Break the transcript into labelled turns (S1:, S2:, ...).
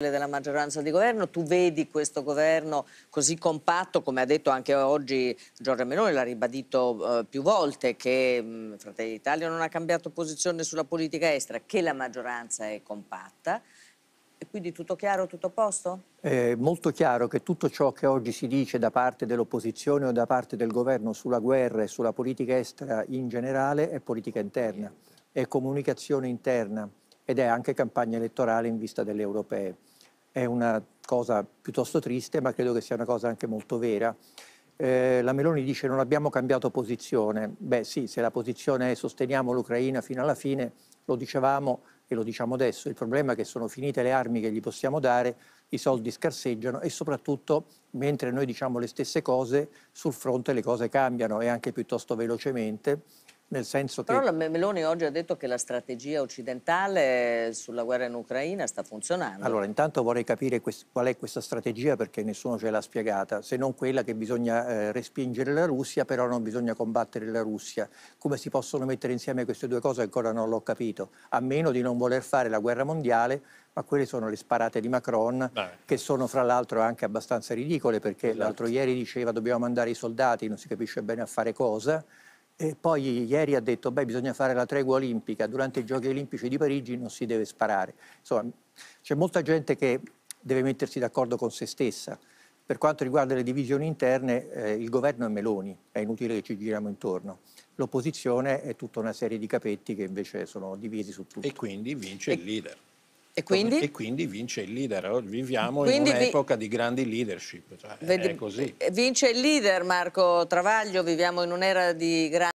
S1: della maggioranza di governo, tu vedi questo governo così compatto, come ha detto anche oggi Giorgia Meloni, l'ha ribadito eh, più volte, che mh, mm, Fratelli d'Italia non ha cambiato posizione sulla politica estera, che la maggioranza è compatta. E quindi tutto chiaro, tutto a posto?
S2: È molto chiaro che tutto ciò che oggi si dice da parte dell'opposizione o da parte del governo sulla guerra e sulla politica estera in generale è politica interna, è comunicazione interna, ed è anche campagna elettorale in vista delle europee. È una cosa piuttosto triste, ma credo che sia una cosa anche molto vera. Eh, la Meloni dice non abbiamo cambiato posizione. Beh sì, se la posizione è sosteniamo l'Ucraina fino alla fine, lo dicevamo e lo diciamo adesso. Il problema è che sono finite le armi che gli possiamo dare, i soldi scarseggiano e soprattutto mentre noi diciamo le stesse cose, sul fronte le cose cambiano e anche piuttosto velocemente nel senso Però che...
S1: Meloni oggi ha detto che la strategia occidentale sulla guerra in Ucraina sta funzionando. Allora,
S2: intanto vorrei capire qual è questa strategia perché nessuno ce l'ha spiegata, se non quella che bisogna eh, respingere la Russia, però non bisogna combattere la Russia. Come si possono mettere insieme queste due cose ancora non l'ho capito, a meno di non voler fare la guerra mondiale, ma quelle sono le sparate di Macron, Beh. che sono fra l'altro anche abbastanza ridicole perché esatto. l'altro ieri diceva dobbiamo mandare i soldati, non si capisce bene a fare cosa e poi ieri ha detto che bisogna fare la tregua olimpica, durante i Giochi olimpici di Parigi non si deve sparare. Insomma, c'è molta gente che deve mettersi d'accordo con se stessa. Per quanto riguarda le divisioni interne, eh, il governo è Meloni, è inutile che ci giriamo intorno. L'opposizione è tutta una serie di capetti che invece sono divisi su tutto. E quindi vince e... il leader. E quindi? e quindi? vince il leader. Oh, viviamo quindi in un'epoca vi... di grandi leadership. Cioè, Vedi...
S1: Vince il leader, Marco Travaglio, viviamo in un'era di grandi